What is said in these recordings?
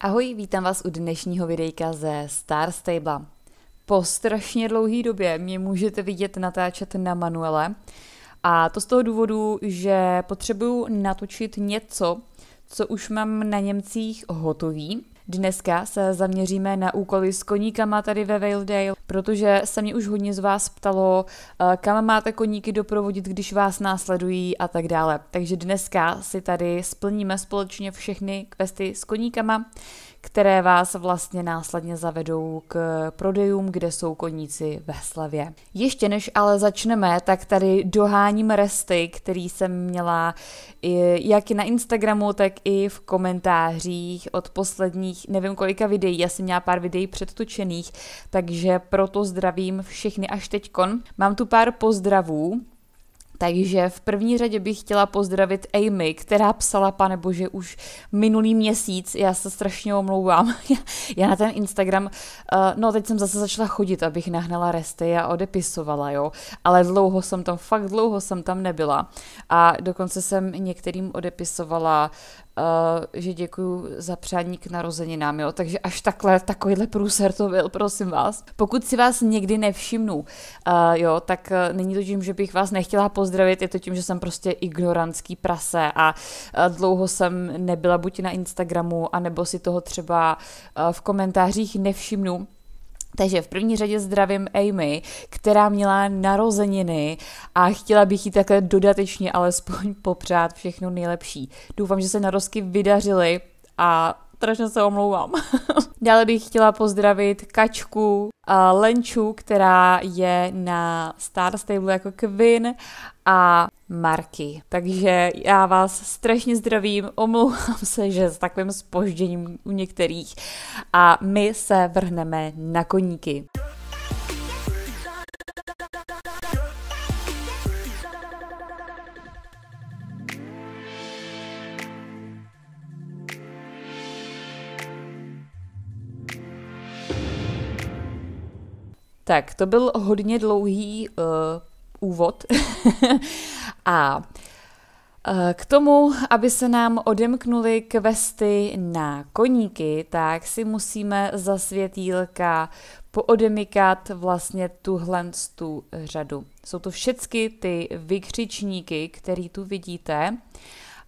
Ahoj, vítám vás u dnešního videjka ze Star Stable. Po strašně dlouhé době mě můžete vidět natáčet na manuele a to z toho důvodu, že potřebuju natočit něco, co už mám na Němcích hotový. Dneska se zaměříme na úkoly s koníkama tady ve Dale protože se mě už hodně z vás ptalo, eh, kam máte koníky doprovodit, když vás následují a tak dále. Takže dneska si tady splníme společně všechny kvesty s koníkama které vás vlastně následně zavedou k prodejům, kde jsou koníci ve slavě. Ještě než ale začneme, tak tady doháním resty, který jsem měla jak na Instagramu, tak i v komentářích od posledních, nevím kolika videí, já jsem měla pár videí předtočených, takže proto zdravím všechny až teďkon. Mám tu pár pozdravů, takže v první řadě bych chtěla pozdravit Amy, která psala, pane bože, už minulý měsíc, já se strašně omlouvám, já na ten Instagram, uh, no teď jsem zase začala chodit, abych nahnala resty a odepisovala, jo, ale dlouho jsem tam, fakt dlouho jsem tam nebyla a dokonce jsem některým odepisovala Eh, že děkuju za přání k narozeninám, jo, takže až takhle, takovýhle průser to byl, prosím vás. Pokud si vás někdy nevšimnu, uh, jo, tak eh, není to tím, že bych vás nechtěla pozdravit, je to tím, že jsem prostě ignorantský prase a dlouho jsem nebyla buď na Instagramu, anebo si toho třeba uh, v komentářích nevšimnu, takže v první řadě zdravím Amy, která měla narozeniny a chtěla bych jí takhle dodatečně alespoň popřát všechno nejlepší. Doufám, že se narozky vydařily a strašně se omlouvám. Dále bych chtěla pozdravit Kačku a eh, Lenču, která je na Star Stable jako Kvin a Marky. Takže já vás strašně zdravím, omlouvám se, že s takovým spožděním u některých a my se vrhneme na koníky. Tak, to byl hodně dlouhý uh, úvod. a eh, k tomu, aby se nám odemknuly kvesty na koníky, tak si musíme za světýlka poodemikat vlastně tuhle tu řadu. Jsou to všechny ty vykřičníky, které tu vidíte.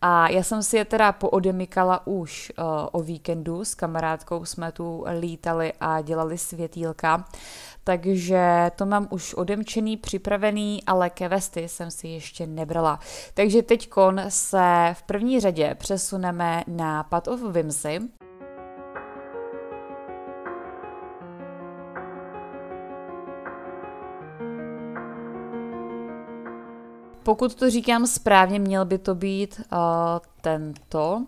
A já jsem si je teda poodemykala už uh, o víkendu, s kamarádkou jsme tu lítali a dělali světýlka, takže to mám už odemčený, připravený, ale kevesty jsem si ještě nebrala. Takže teď se v první řadě přesuneme na Path of Vimsy, Pokud to říkám správně, měl by to být uh, tento.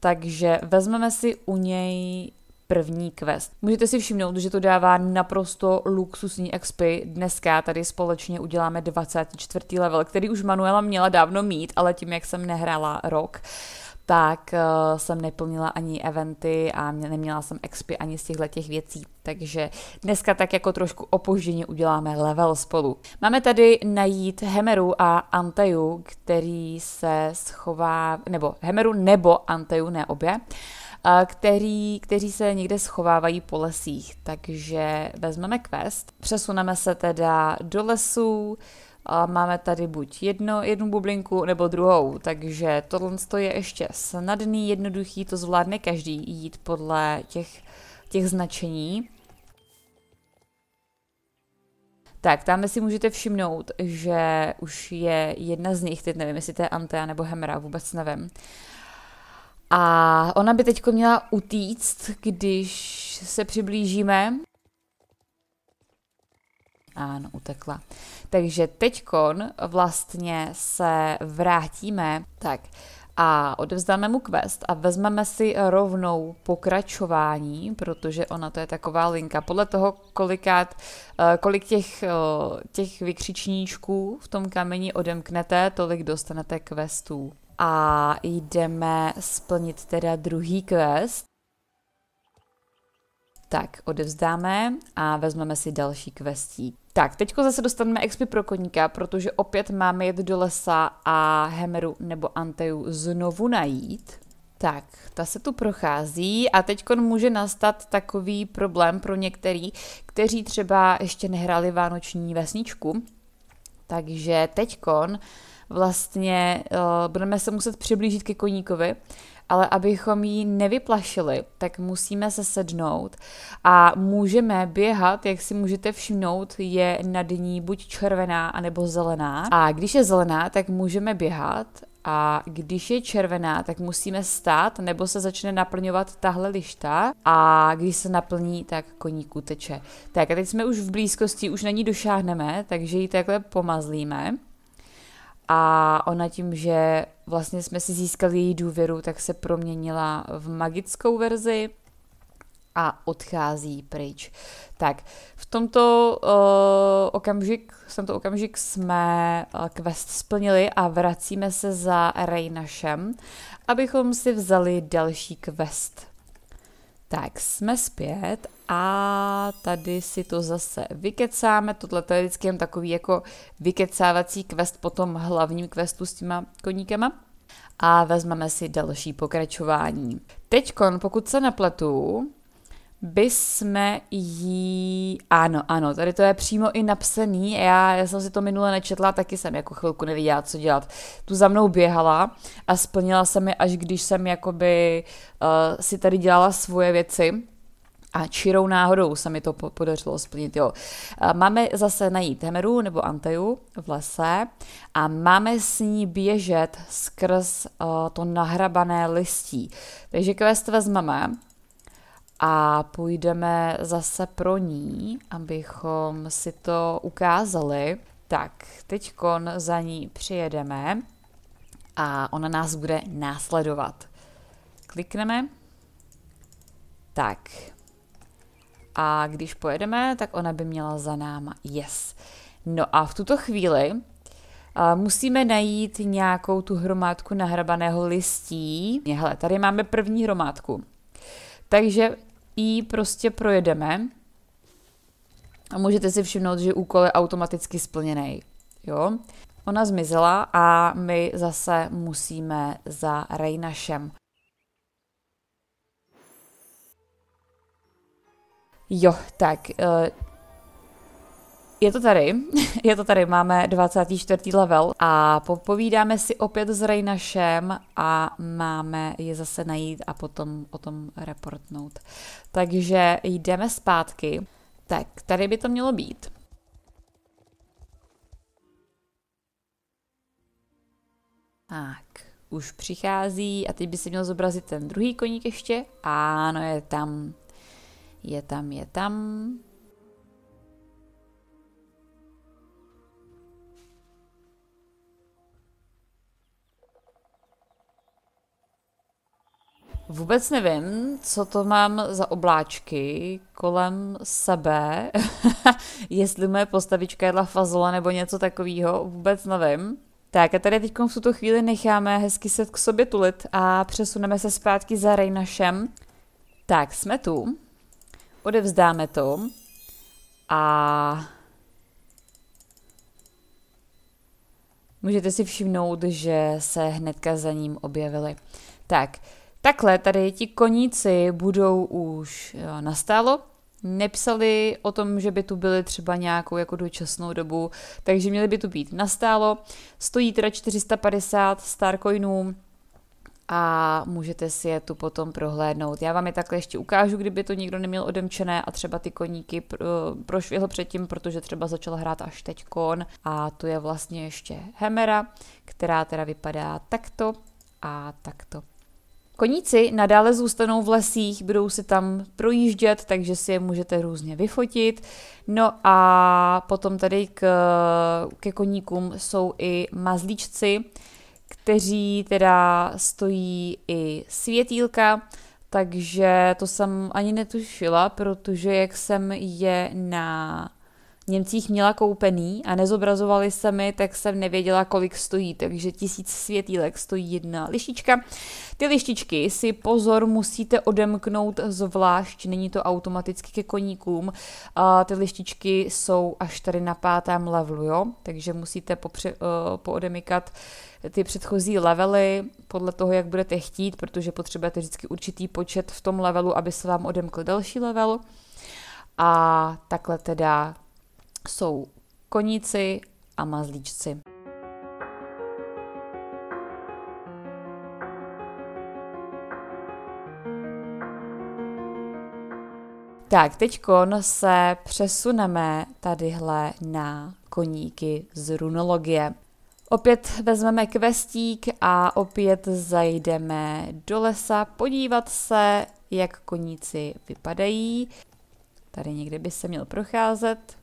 Takže vezmeme si u něj první quest. Můžete si všimnout, že to dává naprosto luxusní XP. Dneska tady společně uděláme 24. level, který už Manuela měla dávno mít, ale tím, jak jsem nehrála rok, uh, tak uh, jsem neplnila ani eventy a mě, neměla jsem expy ani z těchto těch věcí. Takže dneska tak jako trošku opožděně uděláme level spolu. Máme tady najít Hemeru a Anteju, který se schová, nebo Hemeru nebo Anteju, ne obě, eh, který, kteří se někde schovávají po lesích. Takže vezmeme quest, přesuneme se teda do lesů, a máme tady buď jedno, jednu bublinku nebo druhou, takže tohle je ještě snadný, jednoduchý, to zvládne každý jít podle těch, těch značení. Tak, tam si můžete všimnout, že už je jedna z nich, teď nevím, jestli to je Antea nebo Hemera, vůbec nevím. A ona by teď měla utíct, když se přiblížíme. Ano, utekla. Takže teďkon vlastně se vrátíme tak a odevzdáme mu quest a vezmeme si rovnou pokračování, protože ona to je taková linka. Podle toho, kolikát, eh, kolik těch, eh, těch vykřičníčků v tom kameni odemknete, tolik dostanete questů. A jdeme splnit teda druhý quest. Tak, odevzdáme a vezmeme si další questík. Tak, teďko zase dostaneme expy pro koníka, protože opět máme jet do lesa a Hemeru nebo Anteju znovu najít. Tak, ta se tu prochází a teď může nastat takový problém pro některý, kteří třeba ještě nehráli vánoční vesničku. Takže teďkon vlastně uh, budeme se muset přiblížit ke koníkovi ale abychom ji nevyplašili, tak musíme se sednout a můžeme běhat, jak si můžete všimnout, je na dní buď červená anebo zelená. A když je zelená, tak můžeme běhat a když je červená, tak musíme stát, nebo se začne naplňovat tahle lišta a když se naplní, tak koník uteče. Tak a teď jsme už v blízkosti, už na ní došáhneme, takže ji takhle pomazlíme. A ona tím, že vlastně jsme si získali její důvěru, tak se proměnila v magickou verzi a odchází pryč. Tak, v tomto uh, okamžik, v tomto okamžik jsme uh, quest splnili a vracíme se za Reynašem, abychom si vzali další quest tak jsme zpět a tady si to zase vykecáme. Tohle to je vždycky jen takový jako vykecávací quest po tom hlavním questu s těma koníkama. A vezmeme si další pokračování. Teďkon, pokud se nepletu, by jsme jí... Ano, ano, tady to je přímo i napsaný. Já, já jsem si to minule nečetla, taky jsem jako chvilku nevěděla, co dělat. Tu za mnou běhala a splnila se mi, až když jsem jakoby uh, si tady dělala svoje věci. A čirou náhodou se mi to podařilo splnit, jo. Eh, máme zase najít Hemeru nebo Anteju v lese a máme s ní běžet skrz uh, to nahrabané listí. Takže quest vezmeme a půjdeme zase pro ní, abychom si to ukázali. Tak, teď za ní přijedeme a ona nás bude následovat. Klikneme. Tak. A když pojedeme, tak ona by měla za náma. Yes. No a v tuto chvíli musíme najít nějakou tu hromádku nahrabaného listí. Hele, tady máme první hromádku. Takže ji prostě projedeme a můžete si všimnout, že úkol je automaticky splněný. Jo? Ona zmizela a my zase musíme za Rejnašem. Jo, tak, eh, je to tady, je to tady, máme 24. level a popovídáme si opět s Rejnašem a máme je zase najít a potom o tom reportnout. Takže jdeme zpátky. Tak, tady by to mělo být. Tak, už přichází a teď by se měl zobrazit ten druhý koník ještě. Ano, je tam. Je tam, je tam. Vůbec nevím, co to mám za obláčky kolem sebe, jestli moje postavička jedla fazola nebo něco takového, vůbec nevím. Tak a tady teď v tuto chvíli necháme hezky se k sobě tulit a přesuneme se zpátky za Rejnašem. Tak, jsme tu. Odevzdáme to. A... Můžete si všimnout, že se hnedka za ním objevili. Tak, Takhle tady ti koníci budou už eh, nastálo, nepsali o tom, že by tu byli třeba nějakou jako dočasnou dobu, takže měli by tu být nastálo. Stojí teda 450 starcoinů a můžete si je tu potom prohlédnout. Já vám je takhle ještě ukážu, kdyby to nikdo neměl odemčené a třeba ty koníky prošvihl předtím, protože třeba začal hrát až teď kon a tu je vlastně ještě Hemera, která teda vypadá takto a takto. Koníci nadále zůstanou v lesích, budou si tam projíždět, takže si je můžete různě vyfotit. No a potom tady k, ke koníkům jsou i mazlíčci, kteří teda stojí i světílka, takže to jsem ani netušila, protože jak jsem je na Němcích měla koupený a nezobrazovali se mi, tak jsem nevěděla, kolik stojí, takže tisíc světílek stojí jedna lištička. Ty lištičky si pozor musíte odemknout zvlášť, není to automaticky ke koníkům. A ty lištičky jsou až tady na pátém levelu, jo? takže musíte popře- uh, poodemykat ty předchozí levely podle toho, jak budete chtít, protože potřebujete vždycky určitý počet v tom levelu, aby se vám odemkl další level. A takhle teda jsou koníci a mazlíčci. Tak, teď se přesuneme tadyhle na koníky z runologie. Opět vezmeme kvestík a opět zajdeme do lesa podívat se, jak koníci vypadají. Tady někde by se měl procházet.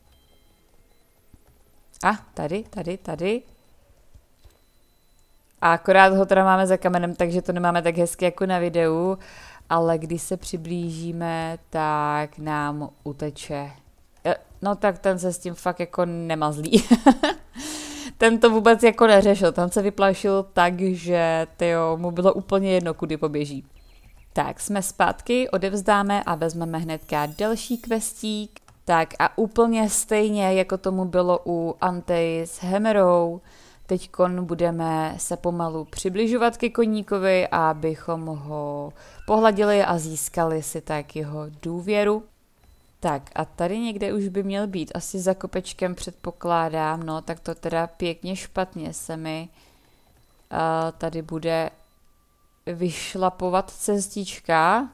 A tady, tady, tady. A akorát ho teda máme za kamenem, takže to nemáme tak hezky jako na videu, ale když se přiblížíme, tak nám uteče. E, no tak ten se s tím fakt jako nemazlí. ten to vůbec jako neřešil, ten se vyplašil tak, že tyjo, mu bylo úplně jedno, kudy poběží. Tak, jsme zpátky, odevzdáme a vezmeme hnedka další kvestík. Tak a úplně stejně, jako tomu bylo u Antej s Hemerou, teď budeme se pomalu přibližovat ke koníkovi, abychom ho pohladili a získali si tak jeho důvěru. Tak a tady někde už by měl být, asi za kopečkem předpokládám, no tak to teda pěkně špatně se mi uh, tady bude vyšlapovat cestička.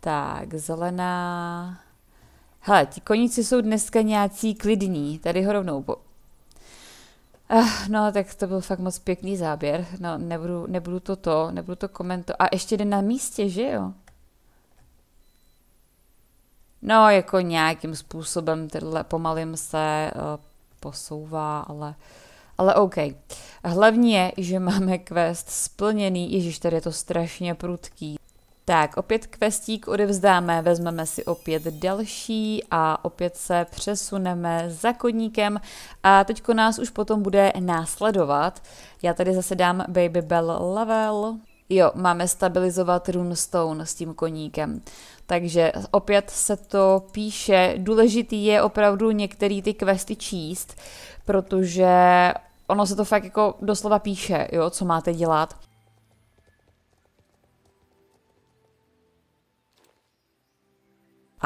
Tak, zelená, Hele, ti koníci jsou dneska nějací klidní, tady ho rovnou po... Ach, eh, no, tak to byl fakt moc pěkný záběr. No, nebudu, nebudu to to, nebudu to komentovat. A ještě jde na místě, že jo? No, jako nějakým způsobem tenhle pomalým se uh, posouvá, ale, ale OK. Hlavně je, že máme quest splněný. Ježíš, tady je to strašně prudký. Tak, opět kvestík odevzdáme, vezmeme si opět další a opět se přesuneme za koníkem a teďko nás už potom bude následovat. Já tady zase dám Baby Bell level. Jo, máme stabilizovat runestone s tím koníkem. Takže opět se to píše. Důležitý je opravdu některé ty questy číst, protože ono se to fakt jako doslova píše, jo, co máte dělat.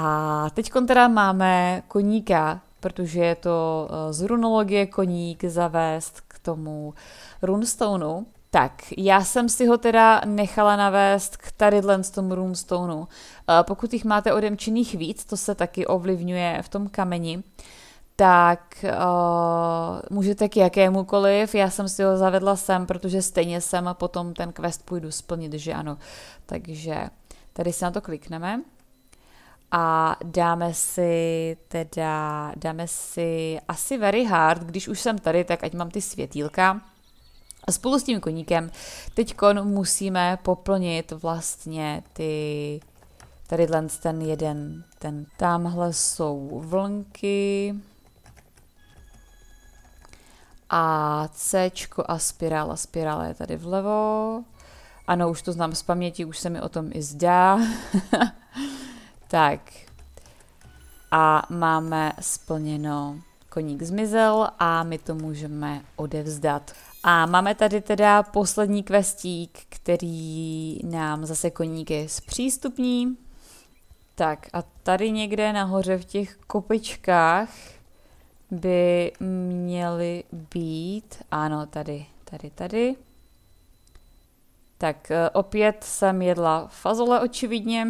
A teď teda máme koníka, protože je to eh, z runologie koník zavést k tomu runestonu. Tak, já jsem si ho teda nechala navést k tadyhle z tomu runestonu. Eh, pokud jich máte odemčených víc, to se taky ovlivňuje v tom kameni, tak uh, můžete k jakémukoliv. Já jsem si ho zavedla sem, protože stejně sem potom ten quest půjdu splnit, že ano. Takže tady si na to klikneme a dáme si teda, dáme si asi very hard, když už jsem tady, tak ať mám ty světýlka. A spolu s tím koníkem teď musíme poplnit vlastně ty, tady ten jeden, ten tamhle jsou vlnky, a C a spirála. Spirála je tady vlevo. Ano, už to znám z paměti, už se mi o tom i zdá. Tak. A máme splněno. Koník zmizel a my to můžeme odevzdat. A máme tady teda poslední kvestík, který nám zase koníky zpřístupní. Tak a tady někde nahoře v těch kopečkách by měly být, ano, tady, tady, tady. Tak eh, opět jsem jedla fazole očividně,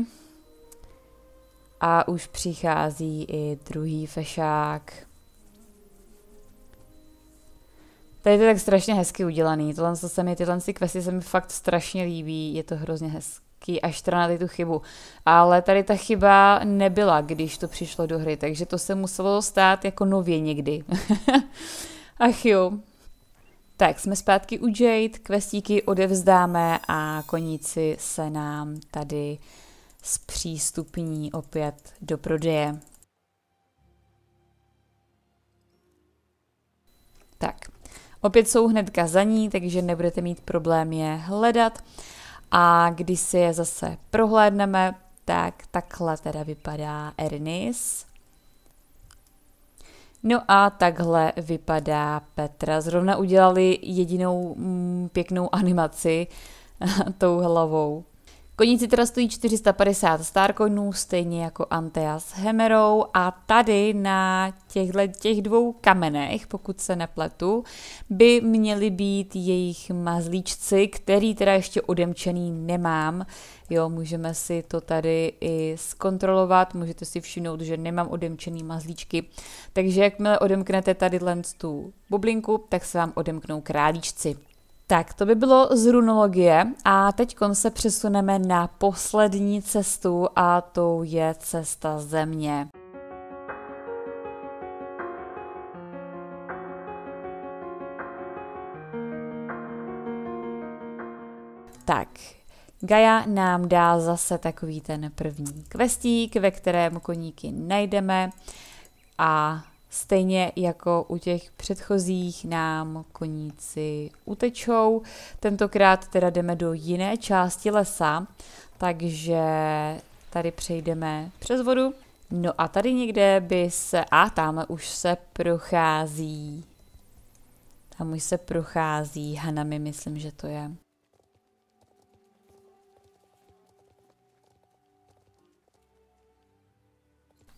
a už přichází i druhý fešák. Tady to je tak strašně hezky udělaný. Tohle se mi, tyhle si questy se mi fakt strašně líbí. Je to hrozně hezký, až teda na tu chybu. Ale tady ta chyba nebyla, když to přišlo do hry, takže to se muselo stát jako nově někdy. Ach jo. Tak, jsme zpátky u Jade, kvestíky odevzdáme a koníci se nám tady zpřístupní opět do prodeje. Tak, opět jsou hnedka za ní, takže nebudete mít problém je hledat. A když si je zase prohlédneme, tak takhle teda vypadá Ernis. No a takhle vypadá Petra. Zrovna udělali jedinou mm, pěknou animaci tou hlavou. Koníci teda stojí 450 starcoinů, stejně jako Antea s Hemerou a tady na těchto těch dvou kamenech, pokud se nepletu, by měly být jejich mazlíčci, který teda ještě odemčený nemám. Jo, můžeme si to tady i zkontrolovat, můžete si všimnout, že nemám odemčený mazlíčky. Takže jakmile odemknete tady tu bublinku, tak se vám odemknou králíčci. Tak, to by bylo z runologie a teď se přesuneme na poslední cestu a tou je cesta země. Tak, Gaia nám dá zase takový ten první kvestík, ve kterém koníky najdeme a Stejně jako u těch předchozích nám koníci utečou. Tentokrát teda jdeme do jiné části lesa, takže tady přejdeme přes vodu. No a tady někde by se... A tam už se prochází. Tam už se prochází Hanami, myslím, že to je.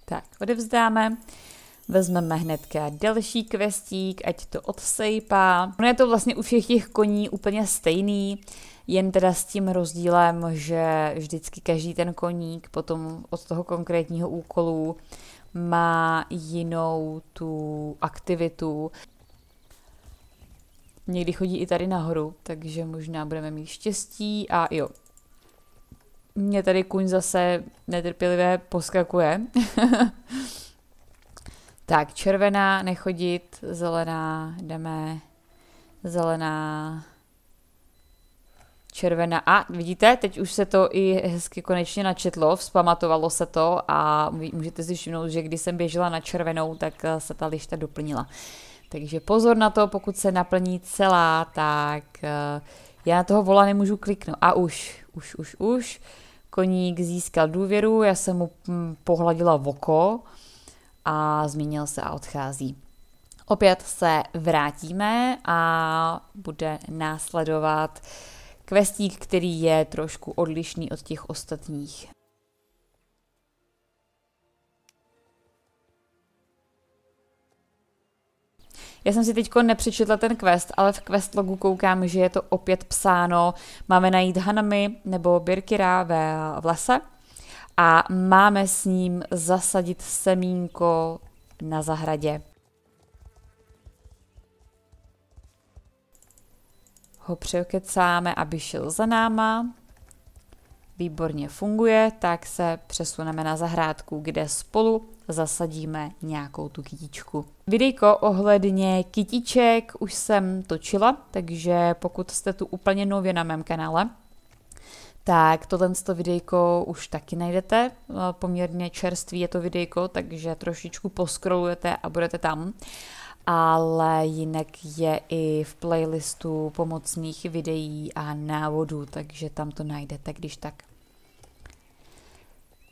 Tak, odevzdáme vezmeme hnedka další kvestík, ať to odsejpá. Ono je to vlastně u všech těch koní úplně stejný, jen teda s tím rozdílem, že vždycky každý ten koník potom od toho konkrétního úkolu má jinou tu aktivitu. Někdy chodí i tady nahoru, takže možná budeme mít štěstí a jo. Mě tady kuň zase netrpělivě poskakuje. Tak, červená, nechodit, zelená, jdeme, zelená, červená. A vidíte, teď už se to i hezky konečně načetlo, vzpamatovalo se to a můžete si všimnout, že když jsem běžela na červenou, tak eh, se ta lišta doplnila. Takže pozor na to, pokud se naplní celá, tak eh, já na toho vola nemůžu kliknout. A už, už, už, už. Koník získal důvěru, já jsem mu hm, pohladila voko. oko a změnil se a odchází. Opět se vrátíme a bude následovat kvestík, který je trošku odlišný od těch ostatních. Já jsem si teď nepřečetla ten quest, ale v quest logu koukám, že je to opět psáno. Máme najít Hanami nebo Birkira ve v lese a máme s ním zasadit semínko na zahradě. Ho přeokecáme, aby šel za náma. Výborně funguje, tak se přesuneme na zahrádku, kde spolu zasadíme nějakou tu kytičku. Videjko ohledně kytiček už jsem točila, takže pokud jste tu úplně nově na mém kanále, tak tohle to videjko už taky najdete, eh, poměrně čerstvý je to videjko, takže trošičku poskrolujete a budete tam. Ale jinak je i v playlistu pomocných videí a návodů, takže tam to najdete, když tak.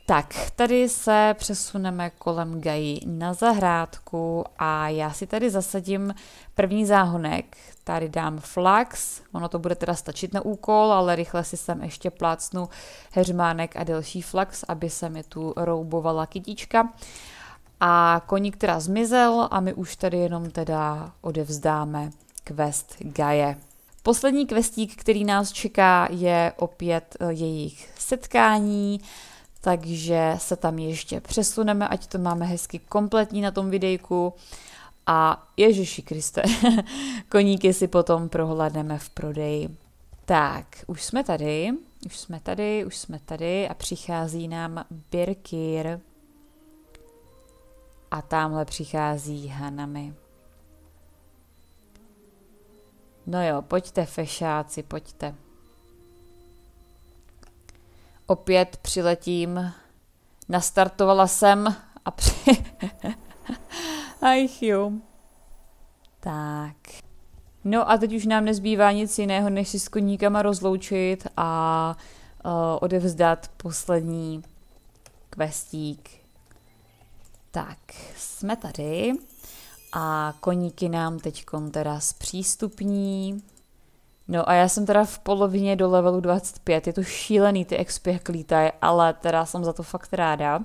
Tak, tady se přesuneme kolem Gají na zahrádku a já si tady zasadím první záhonek. Tady dám flax, ono to bude teda stačit na úkol, ale rychle si sem ještě plácnu heřmánek a delší flax, aby se mi tu roubovala kytička. A koník teda zmizel a my už tady jenom teda odevzdáme quest Gaje. Poslední questík, který nás čeká, je opět eh, jejich setkání takže se tam ještě přesuneme, ať to máme hezky kompletní na tom videjku. A ježiši Kriste, koníky si potom prohlédneme v prodeji. Tak, už jsme tady, už jsme tady, už jsme tady a přichází nám Birkir. A tamhle přichází Hanami. No jo, pojďte fešáci, pojďte opět přiletím. Nastartovala jsem a při... Aj, jo. Tak. No a teď už nám nezbývá nic jiného, než si s koníkama rozloučit a uh, odevzdat poslední kvestík. Tak, jsme tady a koníky nám teď teda zpřístupní. No a já jsem teda v polovině do levelu 25, je to šílený ty XP jak lítaj, ale teda jsem za to fakt ráda.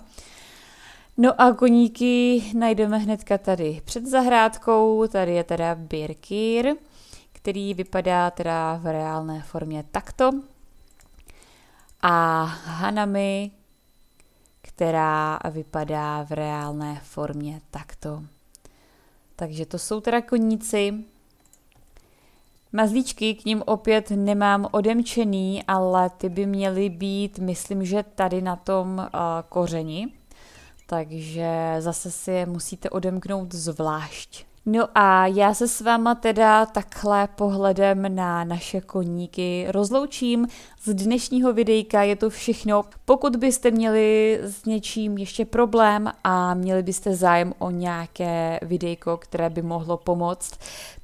No a koníky najdeme hnedka tady před zahrádkou, tady je teda Birkir, který vypadá teda v reálné formě takto. A Hanami, která vypadá v reálné formě takto. Takže to jsou teda koníci. Mazlíčky k ním opět nemám odemčený, ale ty by měly být, myslím, že tady na tom uh, Takže zase si je musíte odemknout zvlášť. No a já se s váma teda takhle pohledem na naše koníky rozloučím. Z dnešního videjka je to všechno. Pokud byste měli s něčím ještě problém a měli byste zájem o nějaké videjko, které by mohlo pomoct,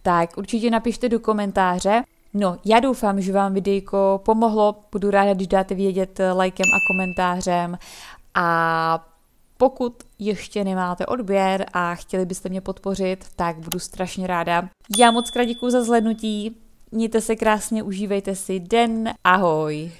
tak určitě napište do komentáře. No, já doufám, že vám videjko pomohlo. Budu ráda, když dáte vědět lajkem a komentářem. A pokud ještě nemáte odběr a chtěli byste mě podpořit, tak budu strašně ráda. Já moc krát děkuji za zhlednutí, mějte se krásně, užívejte si den, ahoj!